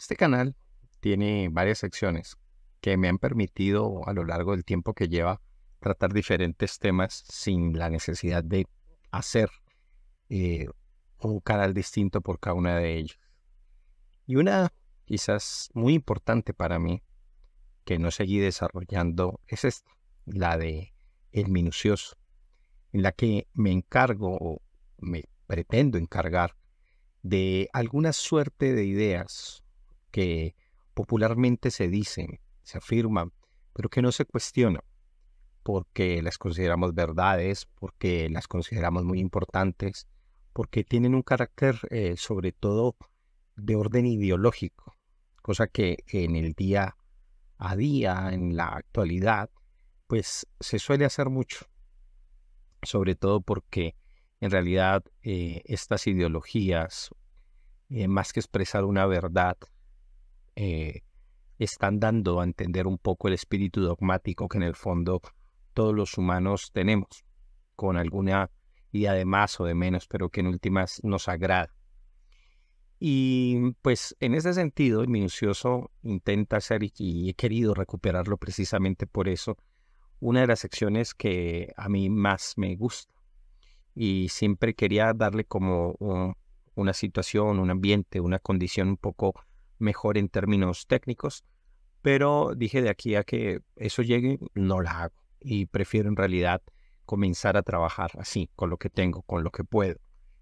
Este canal tiene varias secciones que me han permitido a lo largo del tiempo que lleva tratar diferentes temas sin la necesidad de hacer eh, un canal distinto por cada una de ellas. Y una quizás muy importante para mí que no seguí desarrollando es esta, la de El Minucioso, en la que me encargo o me pretendo encargar de alguna suerte de ideas que popularmente se dicen, se afirman, pero que no se cuestionan, porque las consideramos verdades, porque las consideramos muy importantes, porque tienen un carácter eh, sobre todo de orden ideológico, cosa que en el día a día, en la actualidad, pues se suele hacer mucho, sobre todo porque en realidad eh, estas ideologías, eh, más que expresar una verdad, eh, están dando a entender un poco el espíritu dogmático que en el fondo todos los humanos tenemos, con alguna idea de más o de menos, pero que en últimas nos agrada. Y pues en ese sentido, el minucioso intenta ser, y he querido recuperarlo precisamente por eso, una de las secciones que a mí más me gusta. Y siempre quería darle como una situación, un ambiente, una condición un poco mejor en términos técnicos, pero dije de aquí a que eso llegue, no la hago y prefiero en realidad comenzar a trabajar así, con lo que tengo, con lo que puedo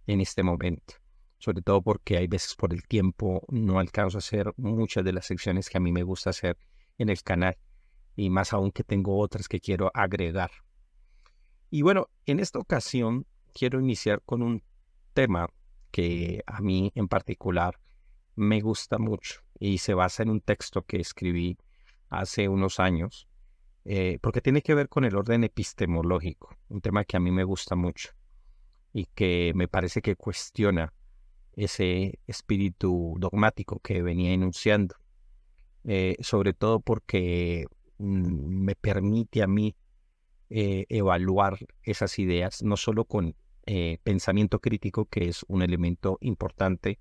en este momento. Sobre todo porque hay veces por el tiempo no alcanzo a hacer muchas de las secciones que a mí me gusta hacer en el canal y más aún que tengo otras que quiero agregar. Y bueno, en esta ocasión quiero iniciar con un tema que a mí en particular me gusta mucho y se basa en un texto que escribí hace unos años, eh, porque tiene que ver con el orden epistemológico, un tema que a mí me gusta mucho y que me parece que cuestiona ese espíritu dogmático que venía enunciando, eh, sobre todo porque mm, me permite a mí eh, evaluar esas ideas, no solo con pensamiento crítico, que es un elemento importante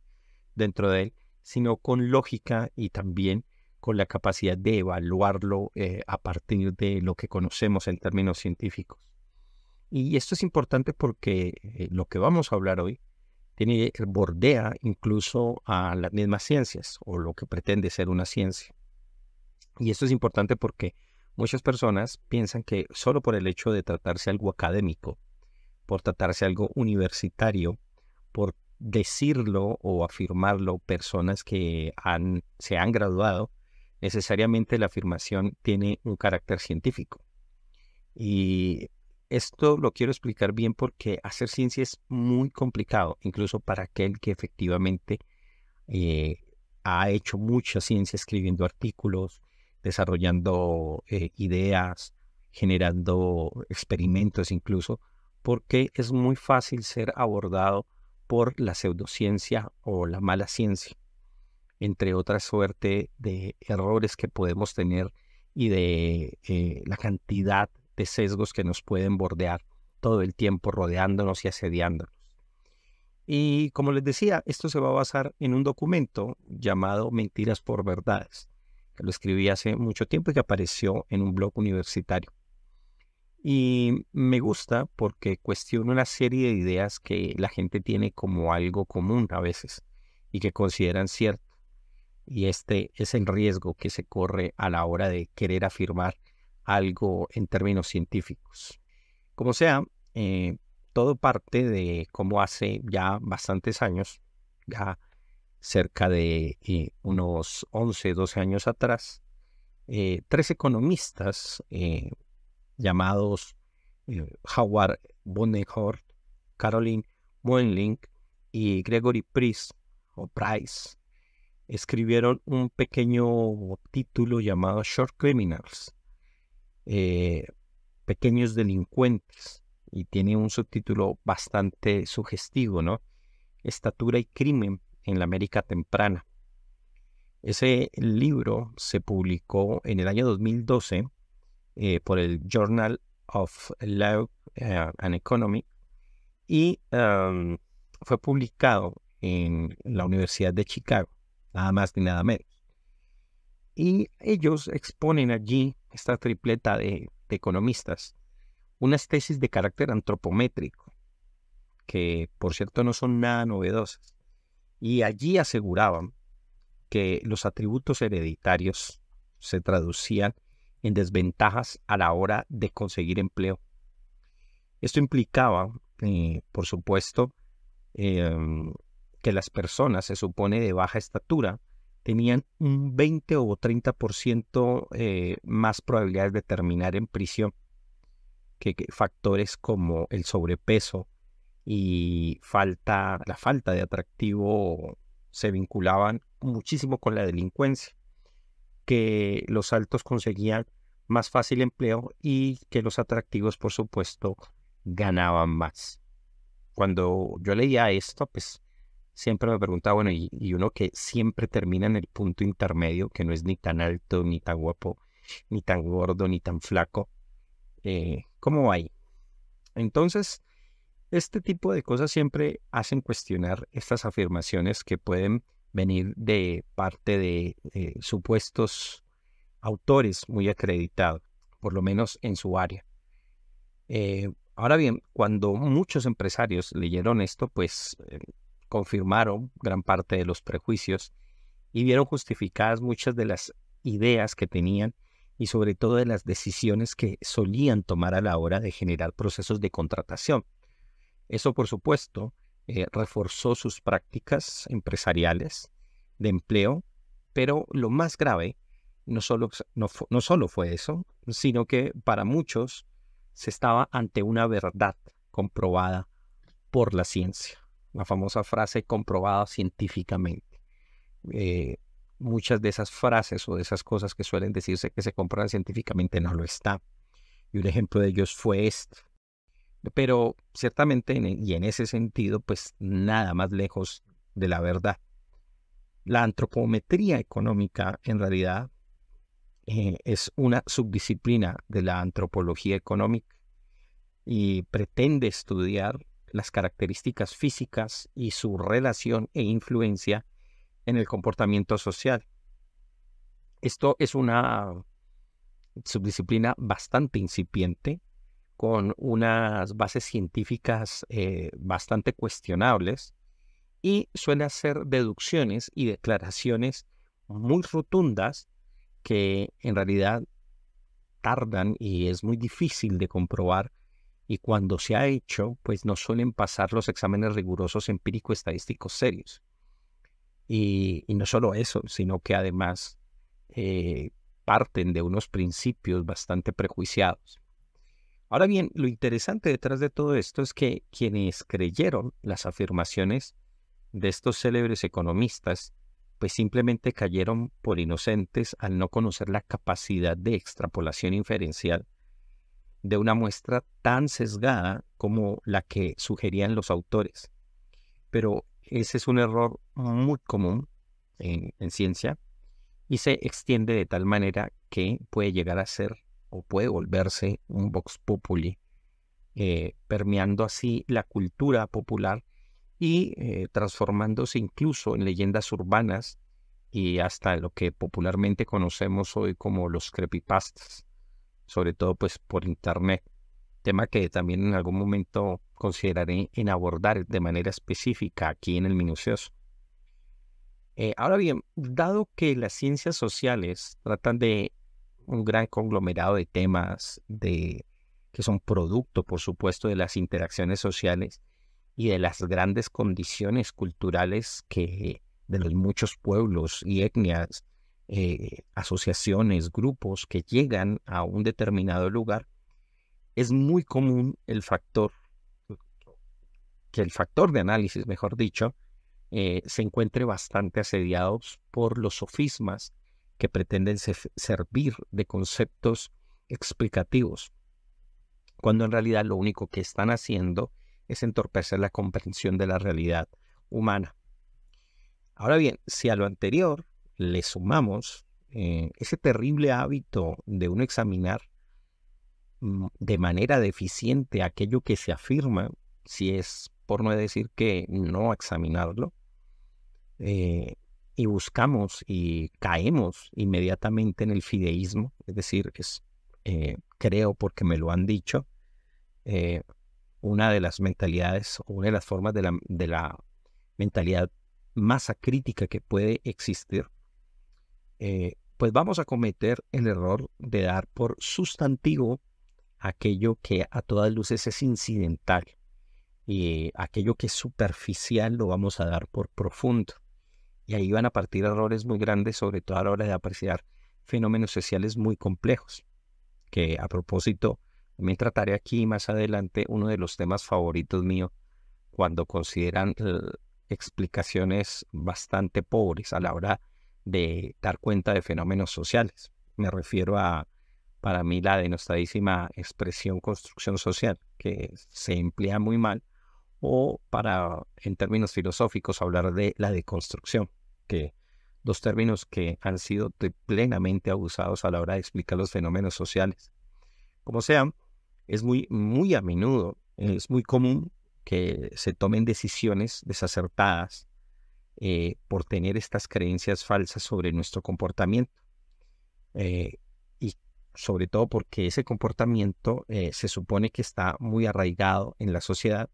dentro de él, sino con lógica y también con la capacidad de evaluarlo eh, a partir de lo que conocemos en términos científicos. Y esto es importante porque eh, lo que vamos a hablar hoy bordea incluso a las mismas ciencias o lo que pretende ser una ciencia. Y esto es importante porque muchas personas piensan que solo por el hecho de tratarse algo académico, por tratarse algo universitario, por decirlo o afirmarlo personas que se han graduado, necesariamente la afirmación tiene un carácter científico. Y esto lo quiero explicar bien porque hacer ciencia es muy complicado, incluso para aquel que efectivamente eh, ha hecho mucha ciencia escribiendo artículos, desarrollando eh, ideas, generando experimentos incluso, porque es muy fácil ser abordado por la pseudociencia o la mala ciencia, entre otra suerte de errores que podemos tener y de eh, la cantidad de sesgos que nos pueden bordear todo el tiempo rodeándonos y asediándonos. Y como les decía, esto se va a basar en un documento llamado Mentiras por Verdades, que lo escribí hace mucho tiempo y que apareció en un blog universitario. Y me gusta porque cuestiona una serie de ideas que la gente tiene como algo común a veces y que consideran cierto. Y este es el riesgo que se corre a la hora de querer afirmar algo en términos científicos. Como sea, eh, todo parte de cómo hace ya bastantes años, ya cerca de eh, unos 11, 12 años atrás, eh, tres economistas llamados eh, Howard Bonnehort, Caroline Moenling y Gregory Price, o Price, escribieron un pequeño título llamado Short Criminals, eh, Pequeños Delincuentes, y tiene un subtítulo bastante sugestivo, ¿no? Estatura y crimen en la América temprana. Ese libro se publicó en el año 2012 eh, por el Journal of Law eh, and Economy y um, fue publicado en la Universidad de Chicago, nada más ni nada menos. Y ellos exponen allí esta tripleta de economistas, unas tesis de carácter antropométrico, que por cierto no son nada novedosas. Y allí aseguraban que los atributos hereditarios se traducían en desventajas a la hora de conseguir empleo. Esto implicaba, eh, por supuesto, em, que las personas, se supone, de baja estatura, tenían un 20 o 30% eh, más probabilidades de terminar en prisión que, factores como el sobrepeso y falta, la falta de atractivo se vinculaban muchísimo con la delincuencia que los altos conseguían más fácil empleo y que los atractivos, por supuesto, ganaban más. Cuando yo leía esto, pues siempre me preguntaba, bueno, y, uno que siempre termina en el punto intermedio, que no es ni tan alto, ni tan guapo, ni tan gordo, ni tan flaco, eh, ¿cómo va ahí? Entonces, este tipo de cosas siempre hacen cuestionar estas afirmaciones que pueden venir de parte de eh, supuestos autores muy acreditados, por lo menos en su área. Eh, ahora bien, cuando muchos empresarios leyeron esto, pues eh, confirmaron gran parte de los prejuicios y vieron justificadas muchas de las ideas que tenían y sobre todo de las decisiones que solían tomar a la hora de generar procesos de contratación. Eso, por supuesto, eh, reforzó sus prácticas empresariales de empleo, pero lo más grave no solo, no, fue eso, sino que para muchos se estaba ante una verdad comprobada por la ciencia, la famosa frase comprobada científicamente. Eh, muchas de esas frases o de esas cosas que suelen decirse que se comprueban científicamente no lo está. Y un ejemplo de ellos fue esto. Pero ciertamente, e, y en ese sentido, pues nada más lejos de la verdad. La antropometría económica, en realidad, eh, es una subdisciplina de la antropología económica y pretende estudiar las características físicas y su relación e influencia en el comportamiento social. Esto es una subdisciplina bastante incipiente con unas bases científicas eh, bastante cuestionables y suele hacer deducciones y declaraciones muy rotundas que en realidad tardan y es muy difícil de comprobar y cuando se ha hecho, pues no suelen pasar los exámenes rigurosos empírico-estadísticos serios. Y, no solo eso, sino que además eh, parten de unos principios bastante prejuiciados. Ahora bien, lo interesante detrás de todo esto es que quienes creyeron las afirmaciones de estos célebres economistas, pues simplemente cayeron por inocentes al no conocer la capacidad de extrapolación inferencial de una muestra tan sesgada como la que sugerían los autores. Pero ese es un error muy común en, en ciencia y se extiende de tal manera que puede llegar a ser o puede volverse un vox populi, eh, permeando así la cultura popular y eh, transformándose incluso en leyendas urbanas y hasta lo que popularmente conocemos hoy como los creepypastas, sobre todo pues por internet, tema que también en algún momento consideraré en abordar de manera específica aquí en el minucioso. Eh, ahora bien, dado que las ciencias sociales tratan de un gran conglomerado de temas de, que son producto, por supuesto, de las interacciones sociales y de las grandes condiciones culturales que de los muchos pueblos y etnias, eh, asociaciones, grupos que llegan a un determinado lugar, es muy común el factor, que el factor de análisis, mejor dicho, eh, se encuentre bastante asediados por los sofismas que pretenden servir de conceptos explicativos, cuando en realidad lo único que están haciendo es entorpecer la comprensión de la realidad humana. Ahora bien, si a lo anterior le sumamos eh, ese terrible hábito de uno examinar mm, de manera deficiente aquello que se afirma, si es por no decir que no examinarlo, eh, y buscamos y caemos inmediatamente en el fideísmo, es decir, es, eh, creo porque me lo han dicho, eh, una de las mentalidades, una de las formas de la, mentalidad masa crítica que puede existir, eh, pues vamos a cometer el error de dar por sustantivo aquello que a todas luces es incidental y aquello que es superficial lo vamos a dar por profundo. Y ahí van a partir errores muy grandes, sobre todo a la hora de apreciar fenómenos sociales muy complejos, que a propósito, me trataré aquí más adelante uno de los temas favoritos mío cuando consideran eh, explicaciones bastante pobres a la hora de dar cuenta de fenómenos sociales. Me refiero a, para mí, la denostadísima expresión construcción social, que se emplea muy mal, o para, en términos filosóficos, hablar de la deconstrucción, que dos términos que han sido plenamente abusados a la hora de explicar los fenómenos sociales. Como sea, es muy, muy a menudo, es muy común que se tomen decisiones desacertadas eh, por tener estas creencias falsas sobre nuestro comportamiento. Eh, y sobre todo porque ese comportamiento eh, se supone que está muy arraigado en la sociedad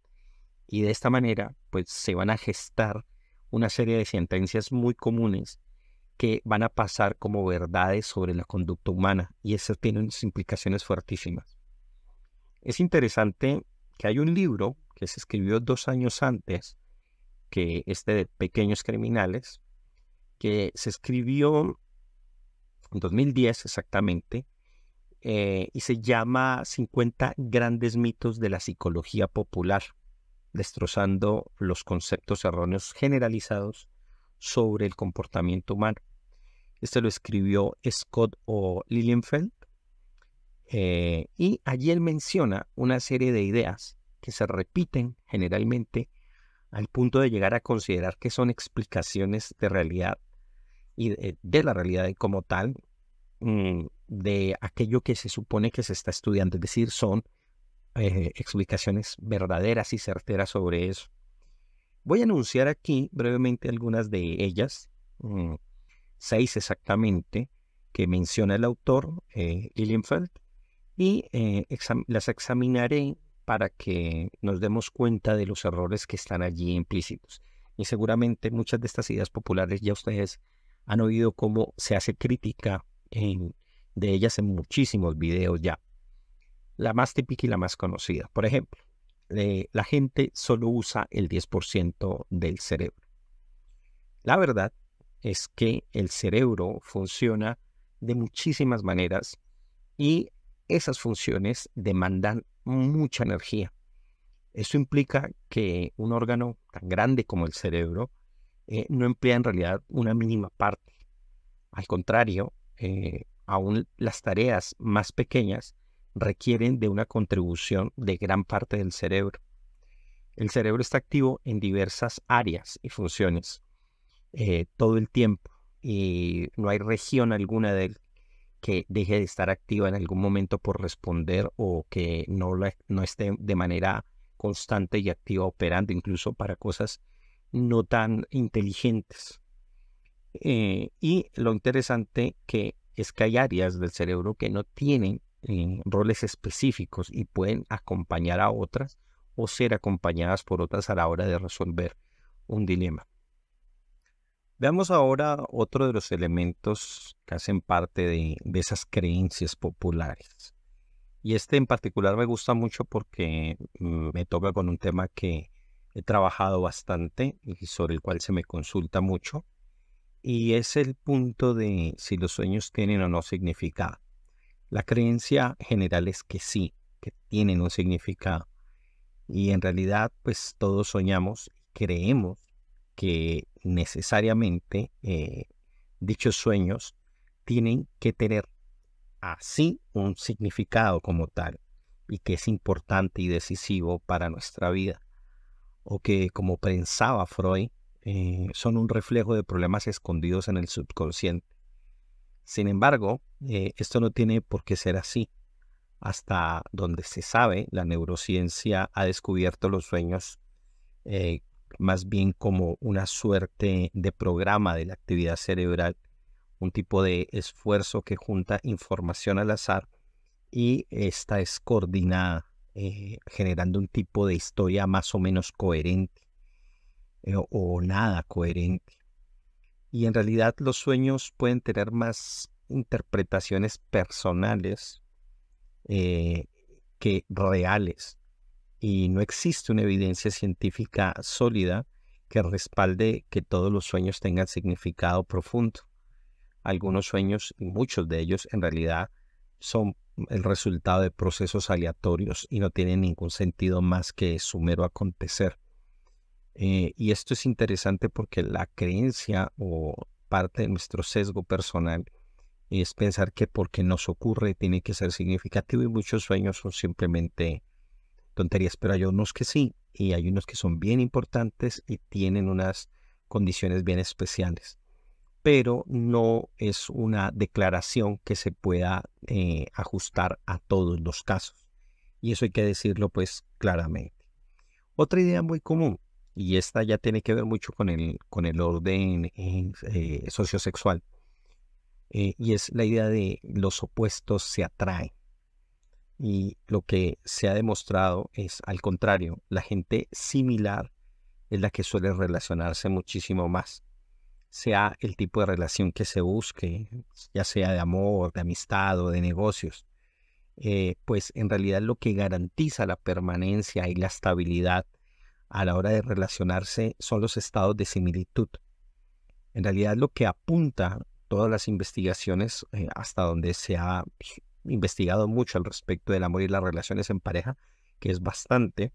y de esta manera pues se van a gestar una serie de sentencias muy comunes que van a pasar como verdades sobre la conducta humana y esas tiene implicaciones fuertísimas. Es interesante que hay un libro que se escribió dos años antes que este de Pequeños Criminales, que se escribió en 2010 exactamente, eh, y se llama 50 grandes mitos de la psicología popular destrozando los conceptos erróneos generalizados sobre el comportamiento humano. Este lo escribió Scott o Lilienfeld. Eh, y allí él menciona una serie de ideas que se repiten generalmente al punto de llegar a considerar que son explicaciones de realidad y de la realidad como tal, mm, de aquello que se supone que se está estudiando, es decir, son eh, explicaciones verdaderas y certeras sobre eso. Voy a anunciar aquí brevemente algunas de ellas, mm, seis exactamente, que menciona el autor eh, Lilienfeld, y eh, las examinaré para que nos demos cuenta de los errores que están allí implícitos. Y seguramente muchas de estas ideas populares ya ustedes han oído cómo se hace crítica de ellas en muchísimos videos ya la más típica y la más conocida. Por ejemplo, eh, la gente solo usa el 10% del cerebro. La verdad es que el cerebro funciona de muchísimas maneras y esas funciones demandan mucha energía. Eso implica que un órgano tan grande como el cerebro eh, no emplea en realidad una mínima parte. Al contrario, eh, aún las tareas más pequeñas requieren de una contribución de gran parte del cerebro. El cerebro está activo en diversas áreas y funciones eh, todo el tiempo y no hay región alguna de él que deje de estar activa en algún momento por responder o que no, no esté de manera constante y activa operando incluso para cosas no tan inteligentes. Eh, y lo interesante que es que hay áreas del cerebro que no tienen roles específicos y pueden acompañar a otras o ser acompañadas por otras a la hora de resolver un dilema. Veamos ahora otro de los elementos que hacen parte de, esas creencias populares. Y este en particular me gusta mucho porque mm, me toca con un tema que he trabajado bastante y sobre el cual se me consulta mucho. Y es el punto de si los sueños tienen o no significado. La creencia general es que sí, que tienen un significado. Y en realidad, pues todos soñamos, y creemos que necesariamente eh, dichos sueños tienen que tener así un significado como tal y que es importante y decisivo para nuestra vida. O que, como pensaba Freud, eh, son un reflejo de problemas escondidos en el subconsciente. Sin embargo, eh, esto no tiene por qué ser así. Hasta donde se sabe, la neurociencia ha descubierto los sueños eh, más bien como una suerte de programa de la actividad cerebral, un tipo de esfuerzo que junta información al azar y esta es coordinada, eh, generando un tipo de historia más o menos coherente o nada coherente. Y en realidad los sueños pueden tener más interpretaciones personales eh, que reales. Y no existe una evidencia científica sólida que respalde que todos los sueños tengan significado profundo. Algunos sueños, y muchos de ellos en realidad, son el resultado de procesos aleatorios y no tienen ningún sentido más que su mero acontecer. Eh, y esto es interesante porque la creencia o parte de nuestro sesgo personal es pensar que porque nos ocurre tiene que ser significativo y muchos sueños son simplemente tonterías, pero hay unos que sí y hay unos que son bien importantes y tienen unas condiciones bien especiales, pero no es una declaración que se pueda eh, ajustar a todos los casos. Y eso hay que decirlo pues claramente. Otra idea muy común, y esta ya tiene que ver mucho con el, con el orden eh, eh, sociosexual, eh, y es la idea de los opuestos se atraen. Y lo que se ha demostrado es al contrario, la gente similar es la que suele relacionarse muchísimo más, sea el tipo de relación que se busque, ya sea de amor, de amistad o de negocios. pues en realidad lo que garantiza la permanencia y la estabilidad a la hora de relacionarse son los estados de similitud. En realidad lo que apunta todas las investigaciones eh, hasta donde se ha investigado mucho al respecto del amor y las relaciones en pareja, que es bastante,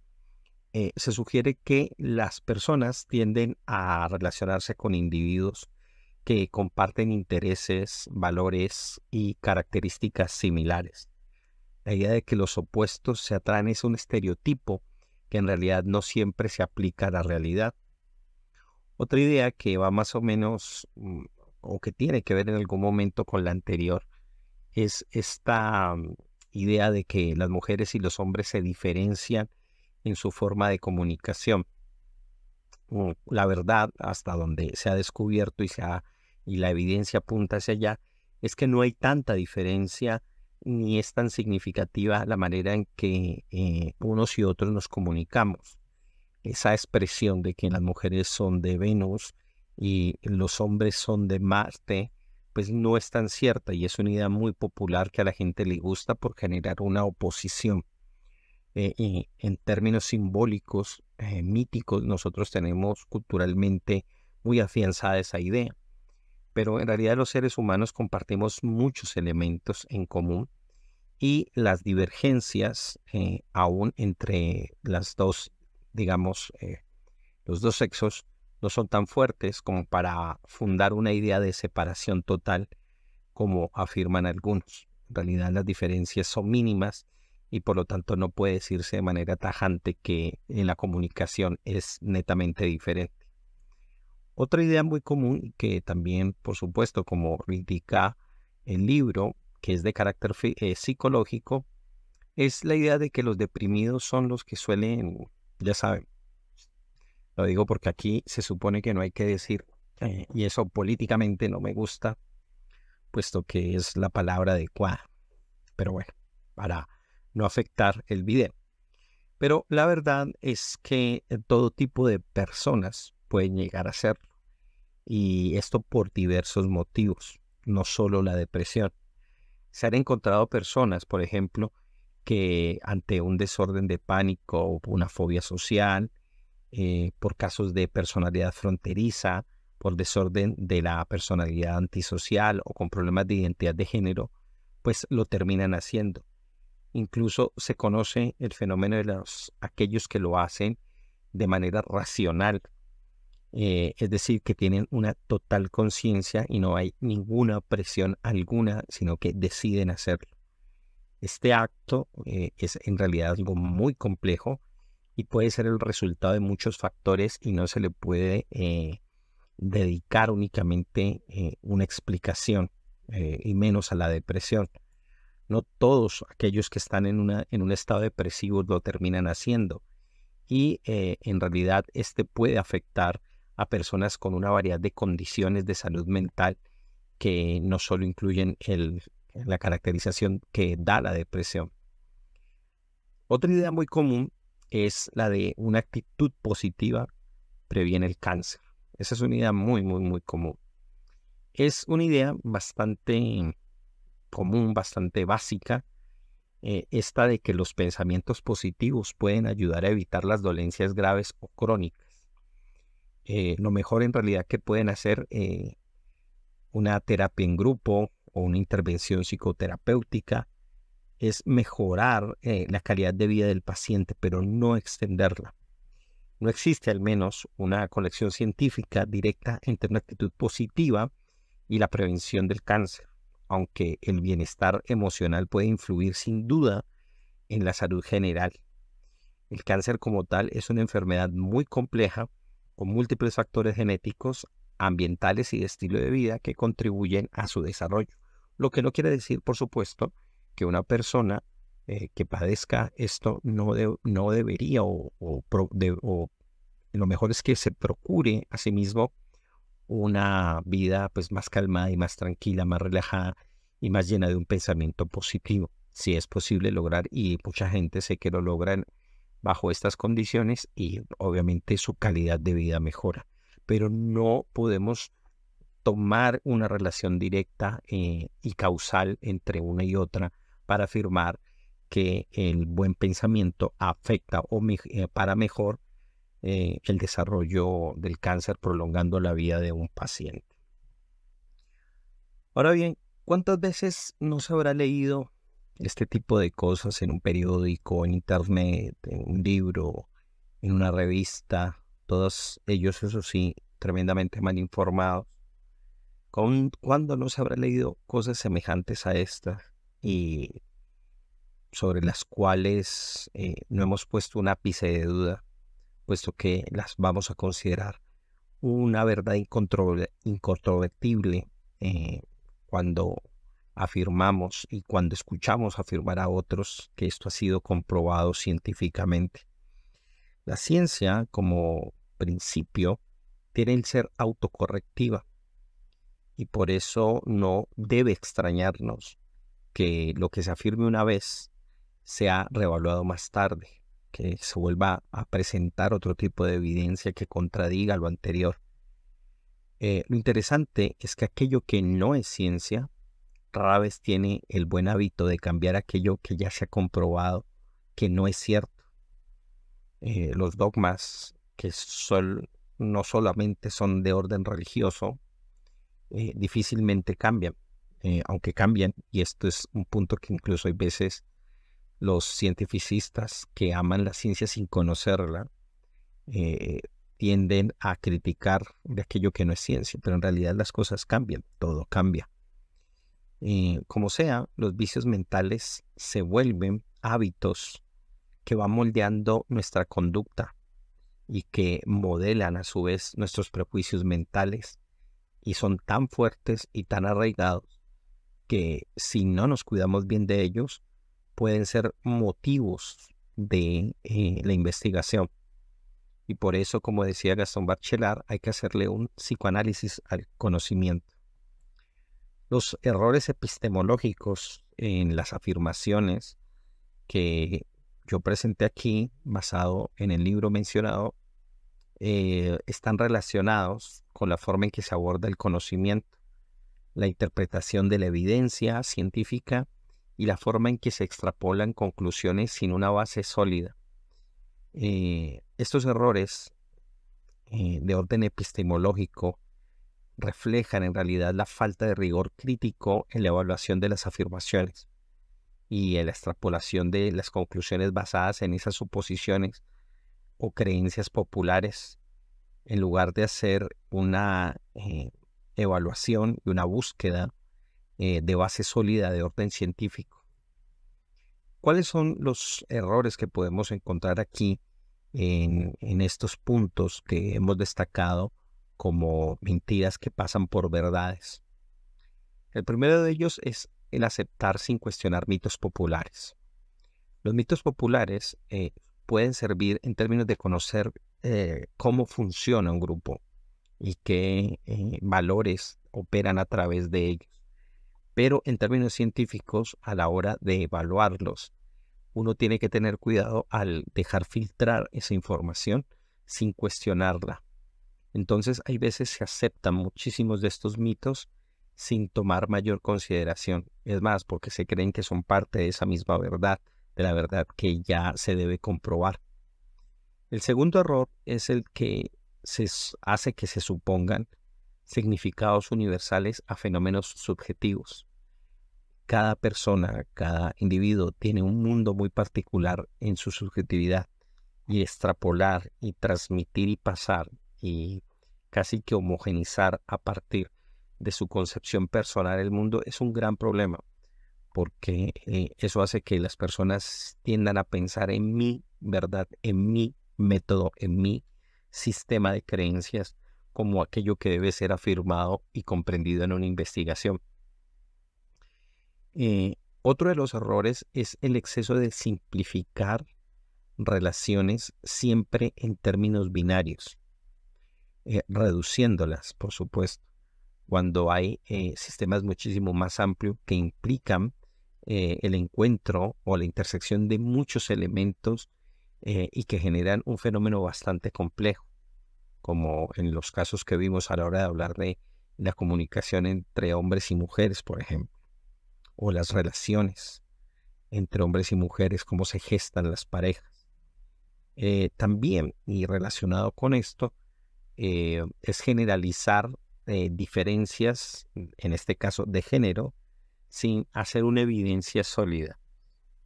eh, se sugiere que las personas tienden a relacionarse con individuos que comparten intereses, valores y características similares. La idea de que los opuestos se atraen es un estereotipo que en realidad no siempre se aplica a la realidad. Otra idea que va más o menos mm, o que tiene que ver en algún momento con la anterior es esta mm, idea de que las mujeres y los hombres se diferencian en su forma de comunicación. Mm, la verdad, hasta donde se ha descubierto y, se ha, y la evidencia apunta hacia allá, es que no hay tanta diferencia ni es tan significativa la manera en que eh, unos y otros nos comunicamos. Esa expresión de que las mujeres son de Venus y los hombres son de Marte, pues no es tan cierta y es una idea muy popular que a la gente le gusta por generar una oposición. Eh, en términos simbólicos, eh, míticos, nosotros tenemos culturalmente muy afianzada esa idea pero en realidad los seres humanos compartimos muchos elementos en común y las divergencias eh, aún entre las dos, digamos, eh, los dos sexos no son tan fuertes como para fundar una idea de separación total como afirman algunos. En realidad las diferencias son mínimas y por lo tanto no puede decirse de manera tajante que en la comunicación es netamente diferente. Otra idea muy común que también, por supuesto, como indica el libro, que es de carácter eh, psicológico, es la idea de que los deprimidos son los que suelen, ya saben, lo digo porque aquí se supone que no hay que decir, eh, y eso políticamente no me gusta, puesto que es la palabra adecuada. Pero bueno, para no afectar el video. Pero la verdad es que eh, todo tipo de personas pueden llegar a ser y esto por diversos motivos, no solo la depresión. Se han encontrado personas, por ejemplo, que ante un desorden de pánico o una fobia social, eh, por casos de personalidad fronteriza, por desorden de la personalidad antisocial o con problemas de identidad de género, pues lo terminan haciendo. Incluso se conoce el fenómeno de los, aquellos que lo hacen de manera racional, eh, es decir, que tienen una total conciencia y no hay ninguna presión alguna, sino que deciden hacerlo. Este acto eh, es en realidad algo muy complejo y puede ser el resultado de muchos factores y no se le puede eh, dedicar únicamente una explicación y menos a la depresión. No todos aquellos que están en, una, en un estado depresivo lo terminan haciendo y en realidad este puede afectar a personas con una variedad de condiciones de salud mental que no solo incluyen el, la caracterización que da la depresión. Otra idea muy común es la de una actitud positiva previene el cáncer. Esa es una idea muy, muy, muy común. Es una idea bastante común, bastante básica, eh, esta de que los pensamientos positivos pueden ayudar a evitar las dolencias graves o crónicas. Eh, lo mejor en realidad que pueden hacer eh, una terapia en grupo o una intervención psicoterapéutica es mejorar eh, la calidad de vida del paciente, pero no extenderla. No existe al menos una colección científica directa entre una actitud positiva y la prevención del cáncer, aunque el bienestar emocional puede influir sin duda en la salud general. El cáncer como tal es una enfermedad muy compleja con múltiples factores genéticos, ambientales y de estilo de vida que contribuyen a su desarrollo. Lo que no quiere decir, por supuesto, que una persona eh, que padezca esto no, no debería o, lo mejor es que se procure a sí mismo una vida pues más calmada y más tranquila, más relajada y más llena de un pensamiento positivo. Si es posible lograr, y mucha gente sé que lo logran bajo estas condiciones y obviamente su calidad de vida mejora. Pero no podemos tomar una relación directa eh, y causal entre una y otra para afirmar que el buen pensamiento afecta o eh, para mejor eh, el desarrollo del cáncer prolongando la vida de un paciente. Ahora bien, ¿cuántas veces no se habrá leído este tipo de cosas en un periódico, en internet, en un libro, en una revista, todos ellos, eso sí, tremendamente mal informados. ¿Cuándo no se habrá leído cosas semejantes a estas y sobre las cuales eh, no hemos puesto un ápice de duda, puesto que las vamos a considerar una verdad incontrovertible eh, cuando afirmamos y cuando escuchamos afirmar a otros que esto ha sido comprobado científicamente. La ciencia, como principio, tiene el ser autocorrectiva y por eso no debe extrañarnos que lo que se afirme una vez sea reevaluado más tarde, que se vuelva a presentar otro tipo de evidencia que contradiga lo anterior. Eh, lo interesante es que aquello que no es ciencia rara vez tiene el buen hábito de cambiar aquello que ya se ha comprobado que no es cierto. Eh, los dogmas que no solamente son de orden religioso, eh, difícilmente cambian, eh, aunque cambian, y esto es un punto que incluso hay veces los cientificistas que aman la ciencia sin conocerla, tienden a criticar de aquello que no es ciencia, pero en realidad las cosas cambian, todo cambia. Eh, como sea, los vicios mentales se vuelven hábitos que van moldeando nuestra conducta y que modelan a su vez nuestros prejuicios mentales y son tan fuertes y tan arraigados que si no nos cuidamos bien de ellos, pueden ser motivos de eh, la investigación. Y por eso, como decía Gastón Bachelard, hay que hacerle un psicoanálisis al conocimiento los errores epistemológicos en las afirmaciones que yo presenté aquí, basado en el libro mencionado, eh, están relacionados con la forma en que se aborda el conocimiento, la interpretación de la evidencia científica y la forma en que se extrapolan conclusiones sin una base sólida. Eh, estos errores eh, de orden epistemológico reflejan en realidad la falta de rigor crítico en la evaluación de las afirmaciones y en la extrapolación de las conclusiones basadas en esas suposiciones o creencias populares, en lugar de hacer una eh, evaluación y una búsqueda eh, de base sólida de orden científico. ¿Cuáles son los errores que podemos encontrar aquí en estos puntos que hemos destacado como mentiras que pasan por verdades. El primero de ellos es el aceptar sin cuestionar mitos populares. Los mitos populares eh, pueden servir en términos de conocer eh, cómo funciona un grupo y qué eh, valores operan a través de ellos. Pero en términos científicos, a la hora de evaluarlos, uno tiene que tener cuidado al dejar filtrar esa información sin cuestionarla, entonces hay veces se aceptan muchísimos de estos mitos sin tomar mayor consideración. Es más, porque se creen que son parte de esa misma verdad, de la verdad que ya se debe comprobar. El segundo error es el que se hace que se supongan significados universales a fenómenos subjetivos. Cada persona, cada individuo tiene un mundo muy particular en su subjetividad y extrapolar y transmitir y pasar y casi que homogenizar a partir de su concepción personal el mundo es un gran problema, porque eh, eso hace que las personas tiendan a pensar en mi verdad, en mi método, en mi sistema de creencias como aquello que debe ser afirmado y comprendido en una investigación. Eh, otro de los errores es el exceso de simplificar relaciones siempre en términos binarios. Eh, reduciéndolas, por supuesto, cuando hay eh, sistemas muchísimo más amplios que implican eh, el encuentro o la intersección de muchos elementos y que generan un fenómeno bastante complejo, como en los casos que vimos a la hora de hablar de la comunicación entre hombres y mujeres, por ejemplo, o las relaciones entre hombres y mujeres, cómo se gestan las parejas. también, y relacionado con esto, eh, es generalizar eh, diferencias, en este caso de género, sin hacer una evidencia sólida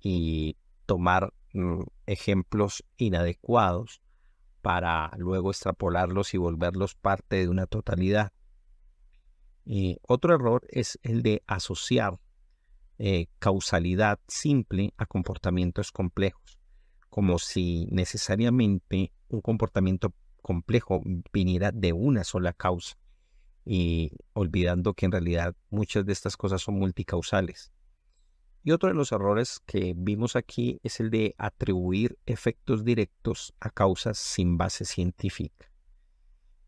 y tomar mm, ejemplos inadecuados para luego extrapolarlos y volverlos parte de una totalidad. Y eh, otro error es el de asociar causalidad simple a comportamientos complejos, como si necesariamente un comportamiento complejo viniera de una sola causa y olvidando que en realidad muchas de estas cosas son multicausales. Y otro de los errores que vimos aquí es el de atribuir efectos directos a causas sin base científica.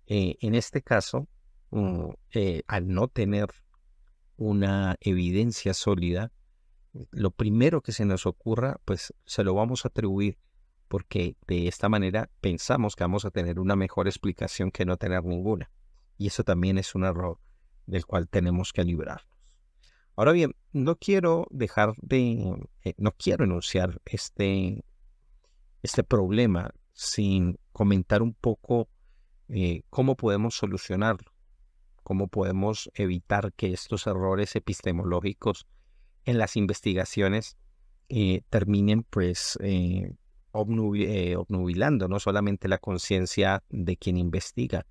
Eh, en este caso, mm, eh, al no tener una evidencia sólida, lo primero que se nos ocurra, pues se lo vamos a atribuir porque de esta manera pensamos que vamos a tener una mejor explicación que no tener ninguna. Y eso también es un error del cual tenemos que librarnos. Ahora bien, no quiero dejar de, eh, no quiero enunciar este, este problema sin comentar un poco eh, cómo podemos solucionarlo, cómo podemos evitar que estos errores epistemológicos en las investigaciones eh, terminen pues eh, obnubilando no solamente la conciencia de quien investiga,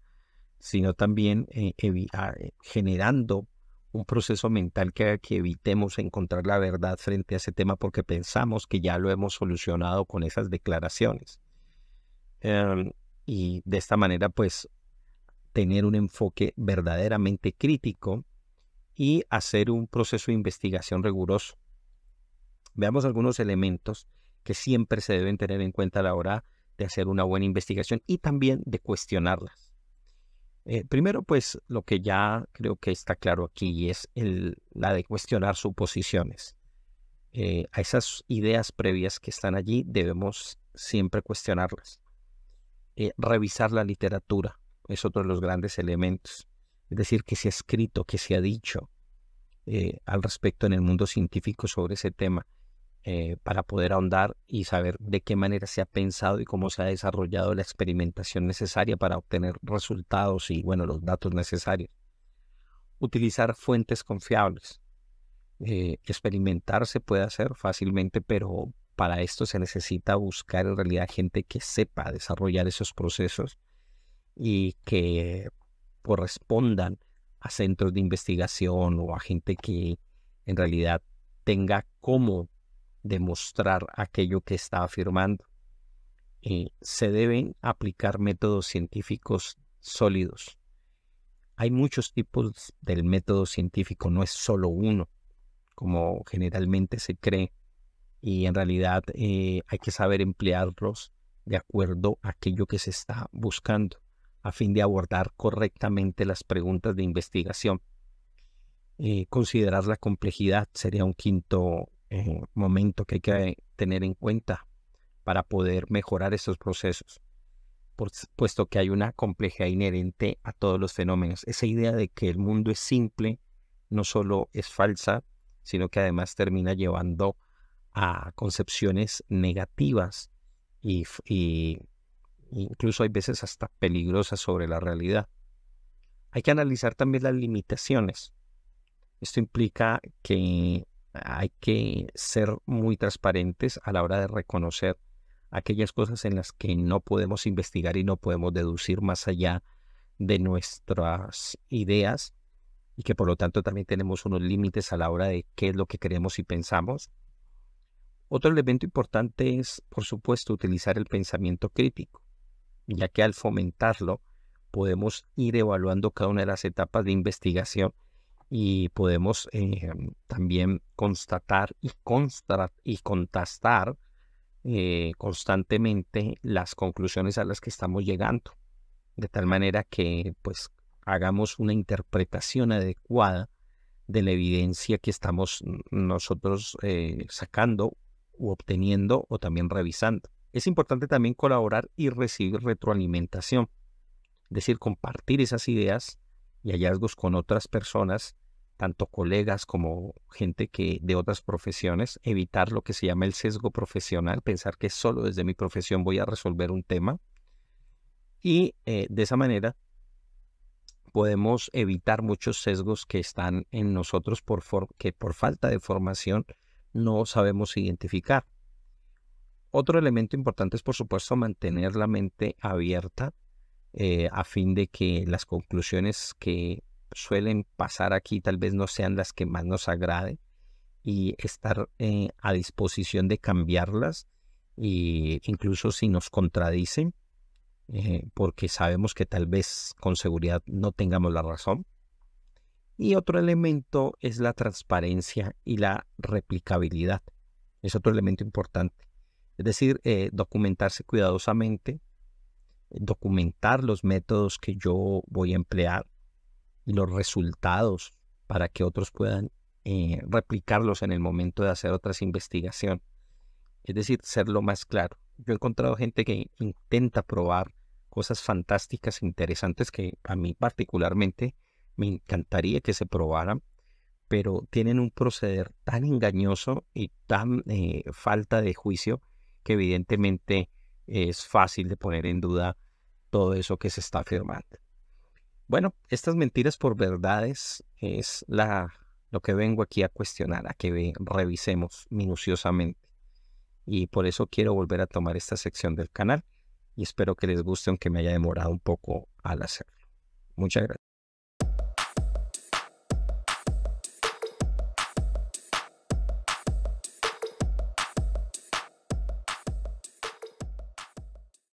sino también eh, ah, eh, generando un proceso mental que, que evitemos encontrar la verdad frente a ese tema porque pensamos que ya lo hemos solucionado con esas declaraciones. Em, y de esta manera, pues, tener un enfoque verdaderamente crítico y hacer un proceso de investigación riguroso. Veamos algunos elementos que siempre se deben tener en cuenta a la hora de hacer una buena investigación y también de cuestionarlas. Eh, primero, pues lo que ya creo que está claro aquí es la de cuestionar suposiciones. Eh, a esas ideas previas que están allí debemos siempre cuestionarlas. Eh, revisar la literatura es otro de los grandes elementos. Es decir, que se ha escrito, que se ha dicho al respecto en el mundo científico sobre ese tema. Eh, para poder ahondar y saber de qué manera se ha pensado y cómo se ha desarrollado la experimentación necesaria para obtener resultados y, bueno, los datos necesarios. Utilizar fuentes confiables. Eh, experimentar se puede hacer fácilmente, pero para esto se necesita buscar en realidad gente que sepa desarrollar esos procesos y que correspondan a centros de investigación o a gente que en realidad tenga cómo demostrar aquello que está afirmando. Eh, se deben aplicar métodos científicos sólidos. Hay muchos tipos del método científico, no es solo uno, como generalmente se cree, y en realidad eh, hay que saber emplearlos de acuerdo a aquello que se está buscando, a fin de abordar correctamente las preguntas de investigación. Eh, considerar la complejidad sería un quinto eh, momento que hay que tener en cuenta para poder mejorar estos procesos, puesto que hay una complejidad inherente a todos los fenómenos. Esa idea de que el mundo es simple no solo es falsa, sino que además termina llevando a concepciones negativas y, y incluso hay veces hasta peligrosas sobre la realidad. Hay que analizar también las limitaciones. Esto implica que hay que ser muy transparentes a la hora de reconocer aquellas cosas en las que no podemos investigar y no podemos deducir más allá de nuestras ideas y que por lo tanto también tenemos unos límites a la hora de qué es lo que queremos y pensamos. Otro elemento importante es, por supuesto, utilizar el pensamiento crítico, ya que al fomentarlo podemos ir evaluando cada una de las etapas de investigación y podemos eh, también constatar y, y contrastar eh, constantemente las conclusiones a las que estamos llegando, de tal manera que pues hagamos una interpretación adecuada de la evidencia que estamos nosotros eh, sacando u obteniendo o también revisando. Es importante también colaborar y recibir retroalimentación, es decir, compartir esas ideas y hallazgos con otras personas tanto colegas como gente que de otras profesiones, evitar lo que se llama el sesgo profesional, pensar que solo desde mi profesión voy a resolver un tema. Y eh, de esa manera podemos evitar muchos sesgos que están en nosotros por que por falta de formación no sabemos identificar. Otro elemento importante es, por supuesto, mantener la mente abierta eh, a fin de que las conclusiones que suelen pasar aquí tal vez no sean las que más nos agrade y estar eh, a disposición de cambiarlas e incluso si nos contradicen eh, porque sabemos que tal vez con seguridad no tengamos la razón. Y otro elemento es la transparencia y la replicabilidad. Es otro elemento importante. Es decir, eh, documentarse cuidadosamente, documentar los métodos que yo voy a emplear, y los resultados para que otros puedan eh, replicarlos en el momento de hacer otras investigaciones. Es decir, ser lo más claro. Yo he encontrado gente que intenta probar cosas fantásticas, e interesantes que a mí particularmente me encantaría que se probaran, pero tienen un proceder tan engañoso y tan eh, falta de juicio que evidentemente es fácil de poner en duda todo eso que se está afirmando. Bueno, estas mentiras por verdades es la, lo que vengo aquí a cuestionar, a que revisemos minuciosamente. Y por eso quiero volver a tomar esta sección del canal y espero que les guste, aunque me haya demorado un poco al hacerlo. Muchas gracias.